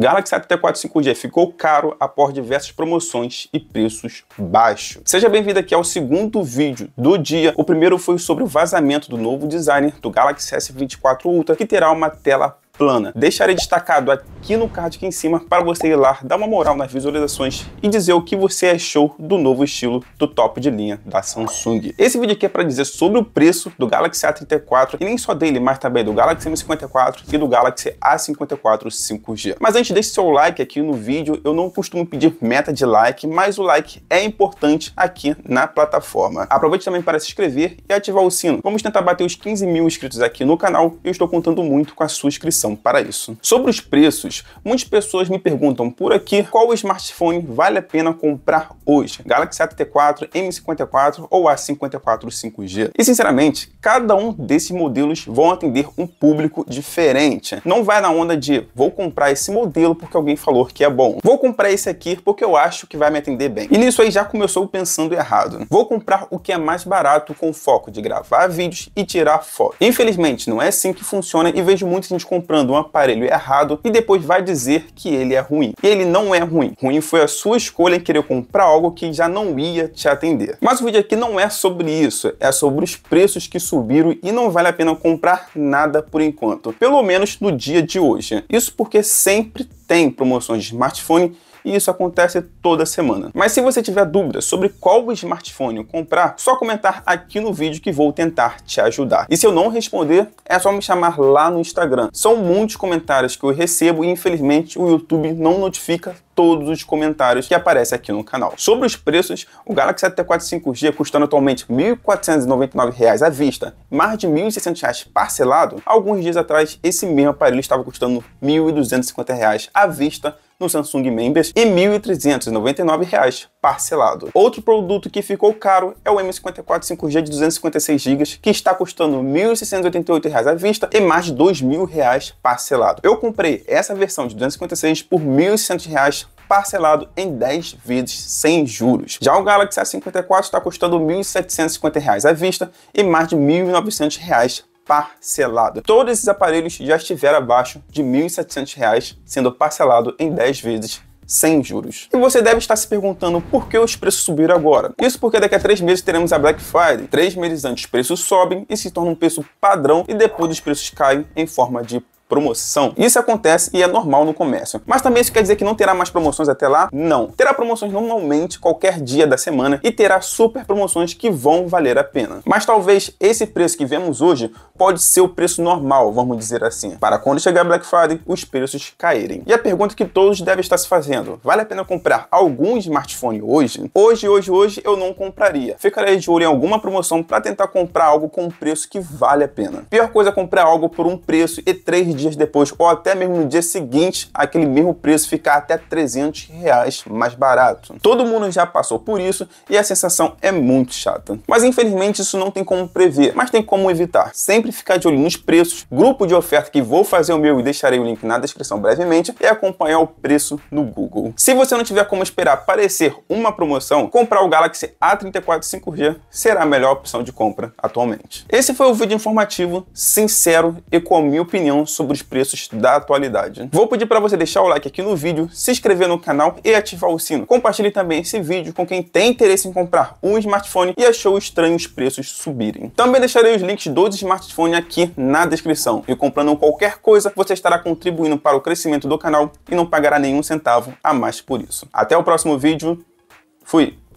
Galaxy A345 5G ficou caro após diversas promoções e preços baixos. Seja bem-vindo aqui ao segundo vídeo do dia. O primeiro foi sobre o vazamento do novo design do Galaxy S24 Ultra, que terá uma tela plana. Deixarei destacado aqui no card aqui em cima para você ir lá, dar uma moral nas visualizações e dizer o que você achou do novo estilo do top de linha da Samsung. Esse vídeo aqui é para dizer sobre o preço do Galaxy A34 e nem só dele, mas também do Galaxy M54 e do Galaxy A54 5G. Mas antes, deixe seu like aqui no vídeo. Eu não costumo pedir meta de like, mas o like é importante aqui na plataforma. Aproveite também para se inscrever e ativar o sino. Vamos tentar bater os 15 mil inscritos aqui no canal e eu estou contando muito com a sua inscrição atenção para isso. Sobre os preços, muitas pessoas me perguntam por aqui qual smartphone vale a pena comprar hoje, Galaxy a 4 M54 ou A54 5G. E sinceramente, cada um desses modelos vão atender um público diferente. Não vai na onda de vou comprar esse modelo porque alguém falou que é bom. Vou comprar esse aqui porque eu acho que vai me atender bem. E nisso aí já começou pensando errado. Vou comprar o que é mais barato com foco de gravar vídeos e tirar foto. Infelizmente, não é assim que funciona e vejo muita gente comprando comprando um aparelho errado e depois vai dizer que ele é ruim. E ele não é ruim. Ruim foi a sua escolha em querer comprar algo que já não ia te atender. Mas o vídeo aqui não é sobre isso, é sobre os preços que subiram e não vale a pena comprar nada por enquanto, pelo menos no dia de hoje. Isso porque sempre tem promoções de smartphone e isso acontece toda semana. Mas se você tiver dúvida sobre qual smartphone comprar, só comentar aqui no vídeo que vou tentar te ajudar. E se eu não responder, é só me chamar lá no Instagram. São muitos comentários que eu recebo e infelizmente o YouTube não notifica todos os comentários que aparecem aqui no canal. Sobre os preços, o Galaxy AT4 5G custando atualmente R$ 1.499 à vista, mais de R$ 1.600 parcelado, alguns dias atrás esse mesmo aparelho estava custando R$ 1.250 à vista no Samsung Members e R$ 1.399 parcelado. Outro produto que ficou caro é o M54 5G de 256 GB, que está custando R$ 1.688 à vista e mais de R$ 2.000 parcelado. Eu comprei essa versão de 256 por R$ 1.600 parcelado em 10 vezes sem juros. Já o Galaxy A54 está custando R$ 1.750 à vista e mais de R$ 1.900 parcelado. Todos esses aparelhos já estiveram abaixo de R$ 1.700, sendo parcelado em 10 vezes sem juros. E você deve estar se perguntando por que os preços subiram agora. Isso porque daqui a três meses teremos a Black Friday. Três meses antes os preços sobem e se tornam um preço padrão e depois os preços caem em forma de promoção. Isso acontece e é normal no comércio. Mas também isso quer dizer que não terá mais promoções até lá? Não. Terá promoções normalmente qualquer dia da semana e terá super promoções que vão valer a pena. Mas talvez esse preço que vemos hoje pode ser o preço normal, vamos dizer assim, para quando chegar Black Friday os preços caírem. E a pergunta que todos devem estar se fazendo, vale a pena comprar algum smartphone hoje? Hoje, hoje, hoje eu não compraria. Ficarei de olho em alguma promoção para tentar comprar algo com um preço que vale a pena. Pior coisa é comprar algo por um preço e três dias depois ou até mesmo no dia seguinte, aquele mesmo preço ficar até 300 reais mais barato. Todo mundo já passou por isso e a sensação é muito chata. Mas infelizmente isso não tem como prever, mas tem como evitar. Sempre ficar de olho nos preços, grupo de oferta que vou fazer o meu e deixarei o link na descrição brevemente e é acompanhar o preço no Google. Se você não tiver como esperar aparecer uma promoção, comprar o Galaxy A34 5G será a melhor opção de compra atualmente. Esse foi o vídeo informativo, sincero e com a minha opinião sobre sobre os preços da atualidade. Vou pedir para você deixar o like aqui no vídeo, se inscrever no canal e ativar o sino. Compartilhe também esse vídeo com quem tem interesse em comprar um smartphone e achou estranho os preços subirem. Também deixarei os links dos smartphones aqui na descrição. E comprando qualquer coisa, você estará contribuindo para o crescimento do canal e não pagará nenhum centavo a mais por isso. Até o próximo vídeo. Fui!